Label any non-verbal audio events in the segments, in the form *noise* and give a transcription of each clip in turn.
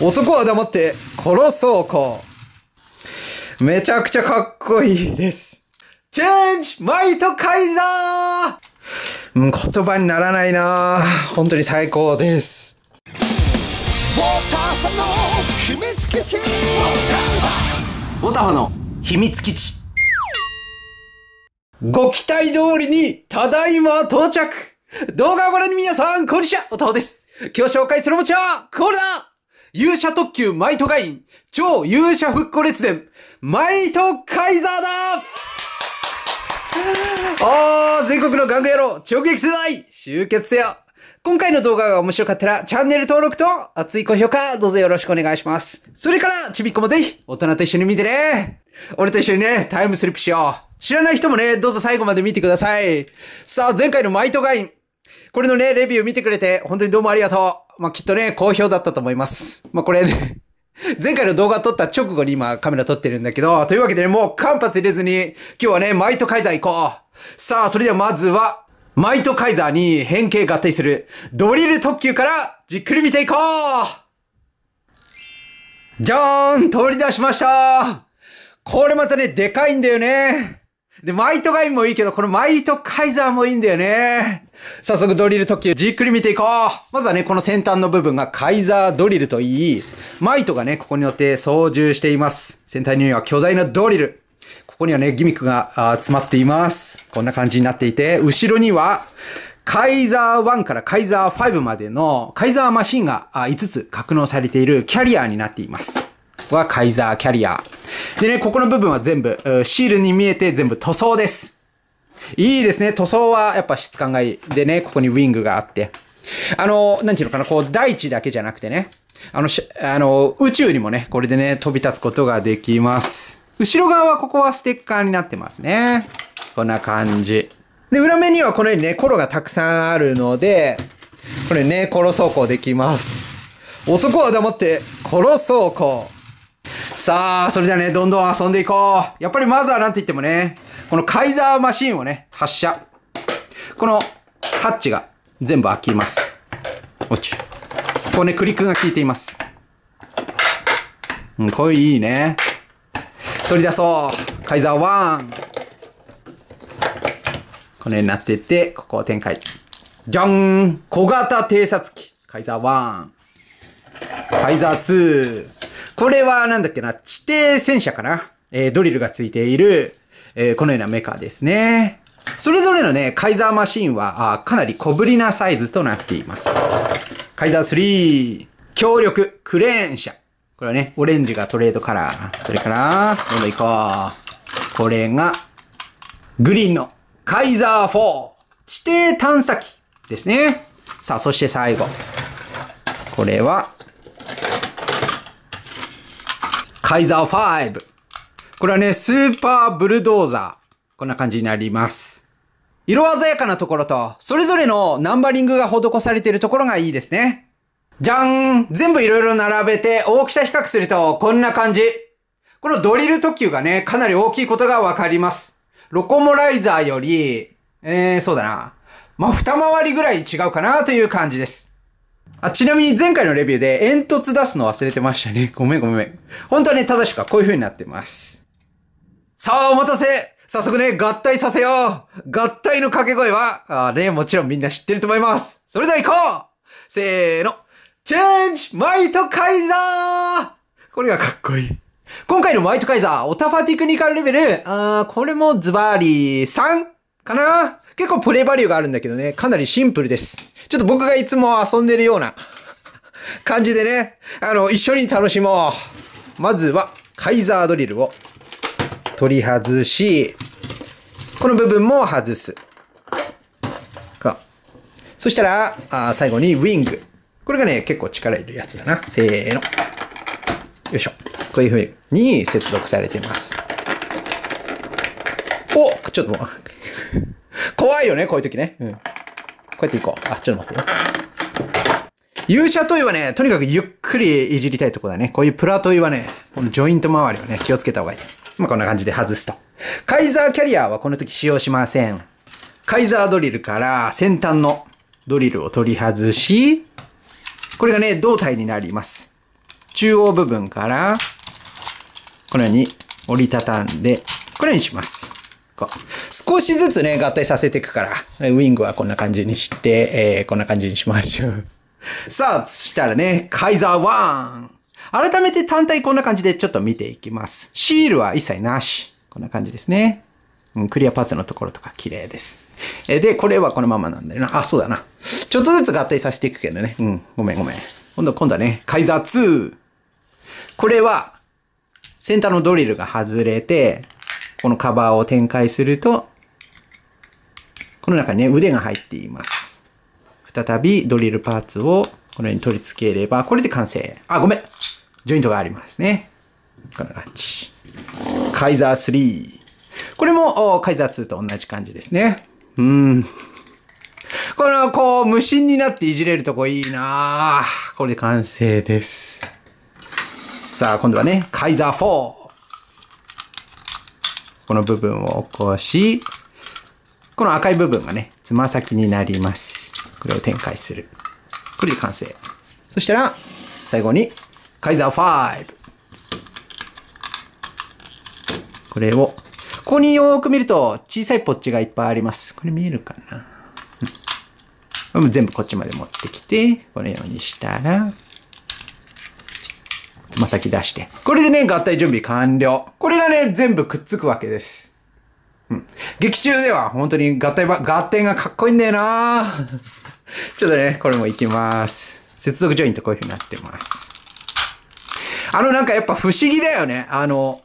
男は黙って殺そうか。めちゃくちゃかっこいいです。チェンジマイトカイザーうん、言葉にならないな本当に最高です。ウォーターファの秘密基地ウォーターファの秘密基地ご期待通りに、ただいま到着動画をご覧の皆さん、こんにちはおたおです今日紹介するおもちゃは、これだ勇者特急マイトガイン、超勇者復古列伝、マイトカイザーだおー、全国のガン野郎、直撃世代、集結せよ今回の動画が面白かったらチャンネル登録と熱い高評価どうぞよろしくお願いします。それからちびっこもぜひ大人と一緒に見てね俺と一緒にね、タイムスリップしよう知らない人もね、どうぞ最後まで見てくださいさあ、前回のマイトガインこれのね、レビュー見てくれて、本当にどうもありがとう。まあ、きっとね、好評だったと思います。まあ、これね *laughs* 前回の動画撮った直後に今カメラ撮ってるんだけど、というわけでね、もう間髪入れずに、今日はね、マイトカイザー行こう。さあ、それではまずは、マイトカイザーに変形合体するドリル特急からじっくり見ていこうじゃーん取り出しましたこれまたね、でかいんだよね。で、マイトガインもいいけど、このマイトカイザーもいいんだよね。早速ドリル特急じっくり見ていこうまずはね、この先端の部分がカイザードリルといい、マイトがね、ここによって操縦しています。先端には巨大なドリル。ここにはね、ギミックが詰まっています。こんな感じになっていて、後ろには、カイザー1からカイザー5までのカイザーマシンが5つ格納されているキャリアになっています。ここはカイザーキャリア。でね、ここの部分は全部、シールに見えて全部塗装です。いいですね。塗装はやっぱ質感がいい。でね、ここにウィングがあって。あの、なんていうのかな、こう、大地だけじゃなくてね、あの、あの宇宙にもね、これでね、飛び立つことができます。後ろ側はここはステッカーになってますね。こんな感じ。で、裏面にはこのようにね、コロがたくさんあるので、これね、コロ走行できます。男は黙って、コロ走行。さあ、それじゃね、どんどん遊んでいこう。やっぱりまずはなんて言ってもね、このカイザーマシンをね、発射。このハッチが全部開きます。おち。ここね、クリックが効いています。うん、これいいね。取り出そう。カイザーワン。このようになってて、ここを展開。じゃん小型偵察機。カイザーワン。カイザーツー。これはなんだっけな、地底戦車かな。えー、ドリルがついている、えー、このようなメカですね。それぞれのね、カイザーマシンは、あかなり小ぶりなサイズとなっています。カイザー3、強力クレーン車。これはね、オレンジがトレードカラー。それから、どんどん行こう。これが、グリーンのカイザー4、地底探査機ですね。さあ、そして最後。これは、カイザー5、これはね、スーパーブルドーザー。こんな感じになります。色鮮やかなところと、それぞれのナンバリングが施されているところがいいですね。じゃーん全部色々並べて大きさ比較するとこんな感じ。このドリル特急がね、かなり大きいことがわかります。ロコモライザーより、えー、そうだな。まあ、二回りぐらい違うかなという感じです。あ、ちなみに前回のレビューで煙突出すの忘れてましたね。ごめんごめん。本当はね、正しくはこういう風になってます。さあ、お待たせ早速ね、合体させよう合体の掛け声は、あね、もちろんみんな知ってると思います。それでは行こうせーの。チェンジマイトカイザーこれがかっこいい。今回のマイトカイザー、オタファティクニカルレベル、ああ、これもズバリ 3? かな結構プレイバリューがあるんだけどね、かなりシンプルです。ちょっと僕がいつも遊んでるような感じでね、あの、一緒に楽しもう。まずは、カイザードリルを取り外し、この部分も外す。そしたら、あ最後にウィング。これがね、結構力いるやつだな。せーの。よいしょ。こういう風に接続されています。おちょっと *laughs* 怖いよね、こういう時ね。うん。こうやっていこう。あ、ちょっと待ってよ。勇者問いはね、とにかくゆっくりいじりたいとこだね。こういうプラ問いはね、このジョイント周りはね、気をつけた方がいい。まあ、こんな感じで外すと。カイザーキャリアはこの時使用しません。カイザードリルから先端のドリルを取り外し、これがね、胴体になります。中央部分から、このように折りたたんで、これにします。こう少しずつね、合体させていくから、ウィングはこんな感じにして、えー、こんな感じにしましょう。さあ、そしたらね、カイザー1改めて単体こんな感じでちょっと見ていきます。シールは一切なし。こんな感じですね。うん、クリアパーツのところとか綺麗です。えで、これはこのままなんだよな。あ、そうだな。ちょっとずつ合体させていくけどね。うん、ごめんごめん。今度、今度はね、カイザー2。これは、先端のドリルが外れて、このカバーを展開すると、この中にね、腕が入っています。再びドリルパーツをこのように取り付ければ、これで完成。あ、ごめん。ジョイントがありますね。このランチ。カイザー3。これもカイザー2と同じ感じですね。うん。この、こう、無心になっていじれるとこいいなこれで完成です。さあ、今度はね、カイザー4。この部分を起こし、この赤い部分がね、つま先になります。これを展開する。これで完成。そしたら、最後にカイザー5。これを、ここによーく見ると小さいポッチがいっぱいあります。これ見えるかな、全部こっちまで持ってきて、このようにしたら、つま先出して。これでね、合体準備完了。これがね、全部くっつくわけです。うん。劇中では本当に合体は合体がかっこいいんだよな *laughs* ちょっとね、これもいきます。接続ジョイントこういう風になってます。あのなんかやっぱ不思議だよね。あの、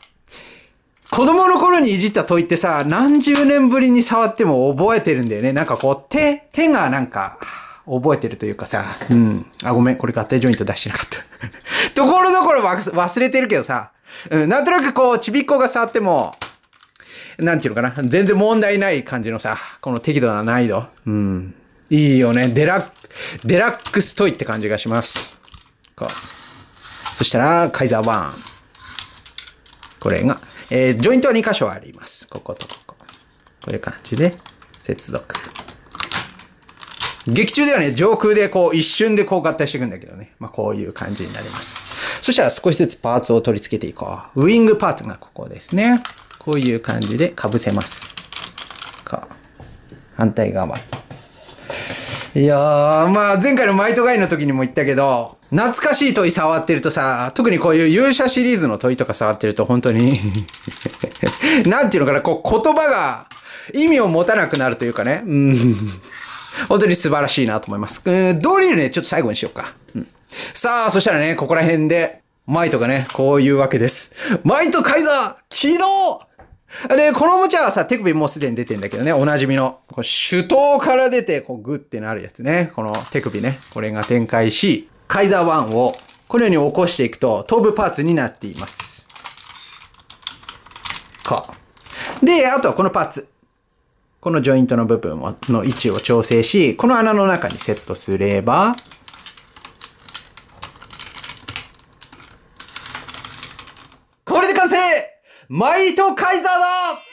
子供の頃にいじった問いってさ、何十年ぶりに触っても覚えてるんだよね。なんかこう、手、手がなんか、覚えてるというかさ、うん。あ、ごめん、これ合体ジョイント出してなかった *laughs* ところどころ忘れてるけどさ、うん、なんとなくこう、ちびっこが触っても、なんていうのかな、全然問題ない感じのさ、この適度な難易度。うん。いいよね。デラック、デラックストイって感じがします。こう。そしたら、カイザー1。これが、えー、ジョイントは2箇所あります。こことここ。こういう感じで、接続。劇中ではね、上空でこう一瞬でこう合体していくんだけどね。まあこういう感じになります。そしたら少しずつパーツを取り付けていこう。ウィングパーツがここですね。こういう感じで被せます。か。反対側。いやまあ前回のマイトガイの時にも言ったけど、懐かしい問い触ってるとさ、特にこういう勇者シリーズの問いとか触ってると本当に *laughs* なんていうのかな、こう言葉が意味を持たなくなるというかね、うん。本当に素晴らしいなと思います。うん、ドリルね、ちょっと最後にしようか。うん、さあ、そしたらね、ここら辺で、マイトがね、こういうわけです。マイトカイザー、起動で、このおもちゃはさ、手首もうすでに出てんだけどね、おなじみの。こう手刀から出て、こうグッてなるやつね。この手首ね。これが展開し、カイザー1をこのように起こしていくと、頭部パーツになっています。こう。で、あとはこのパーツ。このジョイントの部分の位置を調整し、この穴の中にセットすれば、マイトカイザーだ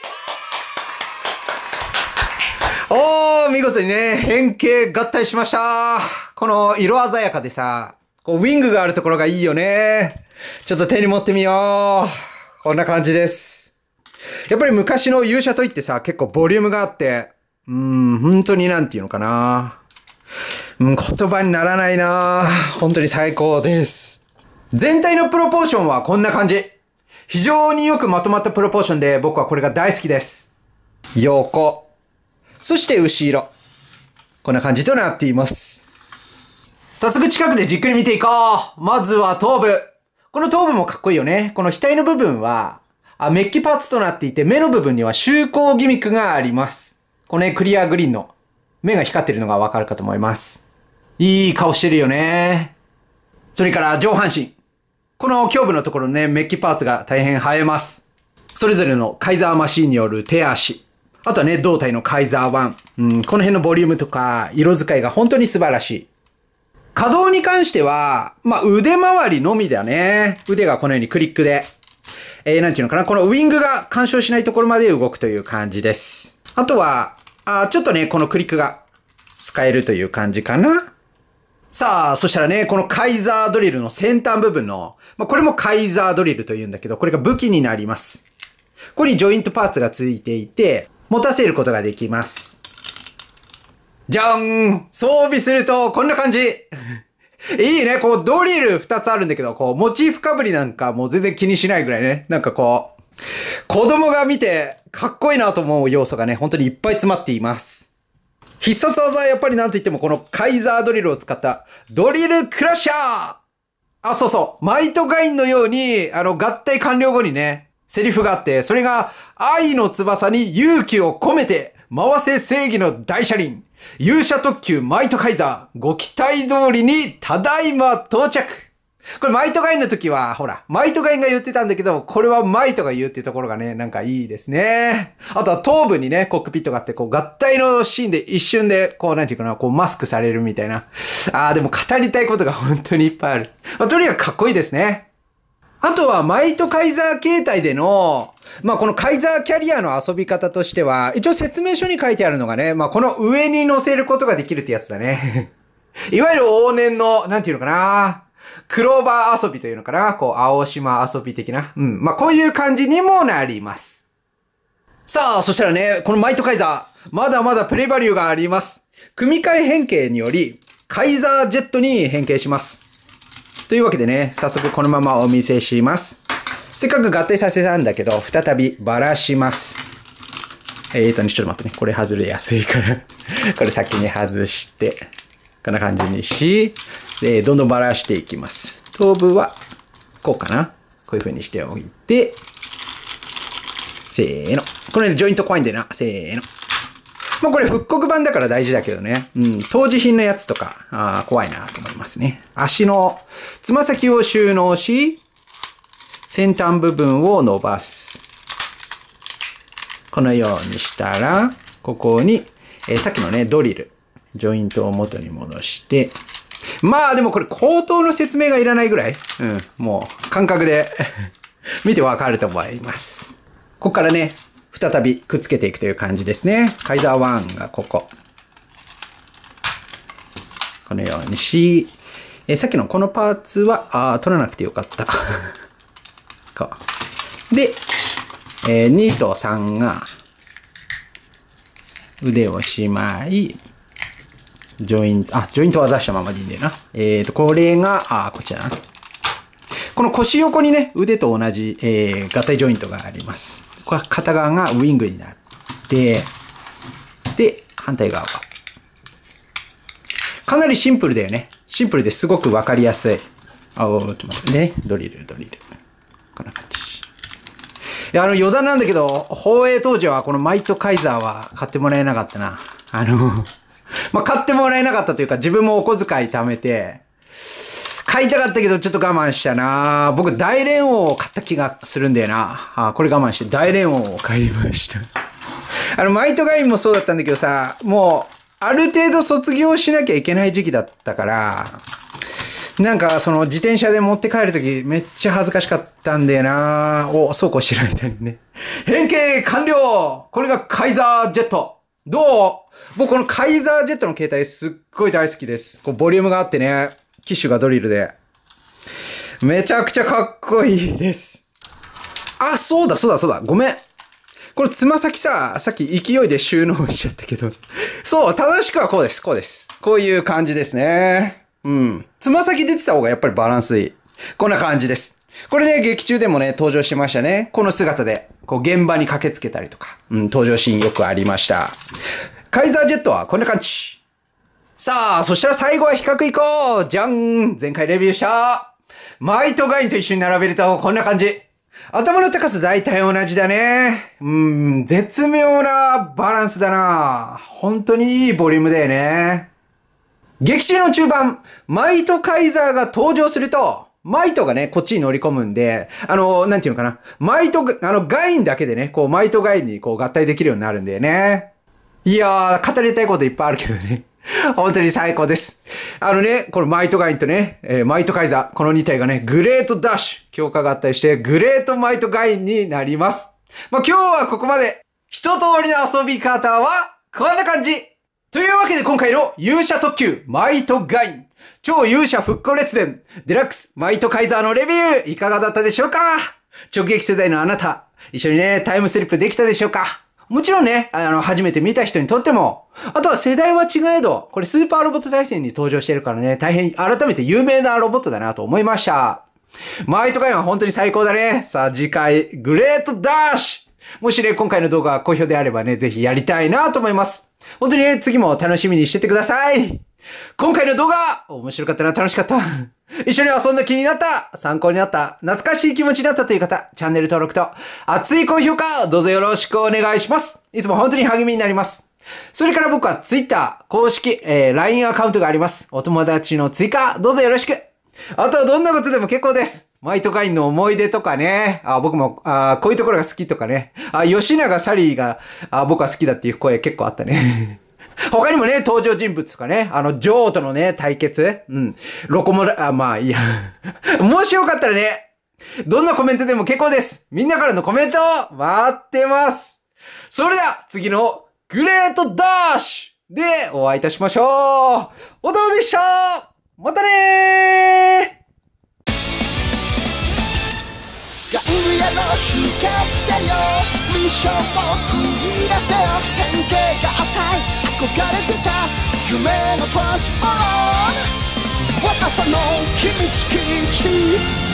おー、見事にね、変形合体しましたこの色鮮やかでさ、こうウィングがあるところがいいよね。ちょっと手に持ってみよう。こんな感じです。やっぱり昔の勇者といってさ、結構ボリュームがあって、うん、本当になんていうのかな。うん、言葉にならないな本当に最高です。全体のプロポーションはこんな感じ。非常によくまとまったプロポーションで僕はこれが大好きです。横。そして後ろ。こんな感じとなっています。早速近くでじっくり見ていこうまずは頭部この頭部もかっこいいよね。この額の部分は、あ、メッキパーツとなっていて、目の部分には修光ギミックがあります。このクリアグリーンの目が光ってるのがわかるかと思います。いい顔してるよね。それから上半身。この胸部のところね、メッキパーツが大変生えます。それぞれのカイザーマシンによる手足、あとはね、胴体のカイザー1、うん、この辺のボリュームとか、色使いが本当に素晴らしい。可動に関しては、まあ、腕周りのみだね。腕がこのようにクリックで、えー、なんていうのかな、このウィングが干渉しないところまで動くという感じです。あとは、あちょっとね、このクリックが使えるという感じかな。さあ、そしたらね、このカイザードリルの先端部分の、まあ、これもカイザードリルというんだけど、これが武器になります。ここにジョイントパーツがついていて、持たせることができます。じゃーん装備するとこんな感じ *laughs* いいね、こうドリル2つあるんだけど、こうモチーフかぶりなんかもう全然気にしないぐらいね。なんかこう、子供が見てかっこいいなと思う要素がね、本当にいっぱい詰まっています。必殺技はやっぱりなんといってもこのカイザードリルを使ったドリルクラッシャーあ、そうそう。マイトガインのように、あの、合体完了後にね、セリフがあって、それが、愛の翼に勇気を込めて、回せ正義の大車輪、勇者特急マイトカイザー、ご期待通りにただいま到着これ、マイトガインの時は、ほら、マイトガインが言ってたんだけど、これはマイトが言うっていうところがね、なんかいいですね。あとは頭部にね、コックピットがあって、こう、合体のシーンで一瞬で、こう、なんていうかな、こう、マスクされるみたいな。あー、でも語りたいことが本当にいっぱいある。まあ、とにかくかっこいいですね。あとは、マイトカイザー形態での、まあ、このカイザーキャリアの遊び方としては、一応説明書に書いてあるのがね、まあ、この上に乗せることができるってやつだね。*laughs* いわゆる往年の、なんていうのかな、クローバー遊びというのかなこう、青島遊び的な。うん。まあ、こういう感じにもなります。さあ、そしたらね、このマイトカイザー、まだまだプレバリューがあります。組み替え変形により、カイザージェットに変形します。というわけでね、早速このままお見せします。せっかく合体させたんだけど、再びばらします。えーとね、ちょっと待ってね。これ外れやすいから *laughs* これ先に外して、こんな感じにし、で、どんどんばらしていきます。頭部は、こうかな。こういう風にしておいて、せーの。これにジョイント怖いんだよな。せーの。まあこれ復刻版だから大事だけどね。うん、当時品のやつとか、あ怖いなと思いますね。足のつま先を収納し、先端部分を伸ばす。このようにしたら、ここに、えー、さっきのね、ドリル、ジョイントを元に戻して、まあでもこれ口頭の説明がいらないぐらい、うん、もう感覚で *laughs* 見てわかると思います。ここからね、再びくっつけていくという感じですね。カイザー1がここ。このようにし、えー、さっきのこのパーツは、あ取らなくてよかった。*laughs* こう。で、えー、2と3が腕をしまい、ジョイント、あ、ジョイントは出したままでいいんだよな。えっ、ー、と、これが、あ、こちらこの腰横にね、腕と同じ、えー、合体ジョイントがあります。ここは片側がウィングになって、で、反対側は。かなりシンプルだよね。シンプルですごくわかりやすい。あ、おちょっと待ってね。ドリル、ドリル。こんな感じ。いや、あの、余談なんだけど、放映当時はこのマイトカイザーは買ってもらえなかったな。あの *laughs* まあ、買ってもらえなかったというか、自分もお小遣い貯めて、買いたかったけど、ちょっと我慢したな僕、大連王を買った気がするんだよな。あ、これ我慢して、大連王を買いました *laughs* あの、マイトガインもそうだったんだけどさ、もう、ある程度卒業しなきゃいけない時期だったから、なんかその自転車で持って帰るときめっちゃ恥ずかしかったんだよなお、そうこうしてる間にね。変形完了これがカイザージェットどう僕このカイザージェットの携帯すっごい大好きです。こうボリュームがあってね、機種がドリルで。めちゃくちゃかっこいいです。あ、そうだそうだそうだ。ごめん。これつま先さ、さっき勢いで収納しちゃったけど。そう、正しくはこうです。こうです。こういう感じですね。うん。つま先出てた方がやっぱりバランスいい。こんな感じです。これね、劇中でもね、登場してましたね。この姿で、こう、現場に駆けつけたりとか、うん、登場シーンよくありました。カイザージェットはこんな感じ。さあ、そしたら最後は比較いこうじゃん前回レビューしたマイトガインと一緒に並べるとこんな感じ。頭の高さ大体同じだね。うん、絶妙なバランスだな。本当にいいボリュームだよね。劇中の中盤、マイトカイザーが登場すると、マイトがね、こっちに乗り込むんで、あの、なんていうのかな。マイト、あの、ガインだけでね、こう、マイトガインにこう合体できるようになるんだよね。いやー、語りたいこといっぱいあるけどね。*laughs* 本当に最高です。あのね、このマイトガインとね、えー、マイトカイザー、この2体がね、グレートダッシュ、強化合体して、グレートマイトガインになります。まあ、今日はここまで。一通りの遊び方は、こんな感じというわけで今回の勇者特急、マイトガイン。超勇者復興列伝、デラックス、マイトカイザーのレビュー、いかがだったでしょうか直撃世代のあなた、一緒にね、タイムスリップできたでしょうかもちろんね、あの、初めて見た人にとっても、あとは世代は違えど、これスーパーロボット対戦に登場してるからね、大変改めて有名なロボットだなと思いました。マイトカイは本当に最高だね。さあ次回、グレートダッシュもしね、今回の動画が好評であればね、ぜひやりたいなと思います。本当にね、次も楽しみにしててください。今回の動画、面白かったな、楽しかった。*laughs* 一緒に遊んだ気になった、参考になった、懐かしい気持ちになったという方、チャンネル登録と熱い高評価、どうぞよろしくお願いします。いつも本当に励みになります。それから僕は Twitter 公式、えー、LINE アカウントがあります。お友達の追加、どうぞよろしく。あとはどんなことでも結構です。マイトカインの思い出とかね、あ僕もあこういうところが好きとかね、あ吉永サリーがあ僕は好きだっていう声結構あったね。*laughs* *laughs* 他にもね、登場人物とかね、あの、ョーとのね、対決。うん。ロコモラ、あ、まあ、いや。*laughs* もしよかったらね、どんなコメントでも結構です。みんなからのコメントを待ってます。それでは、次のグレートダッシュでお会いいたしましょうおどうでしたまたねーンのせよミッションを繰り出せよ変形が与憧れてた夢のトランスフォー若さの秘密基地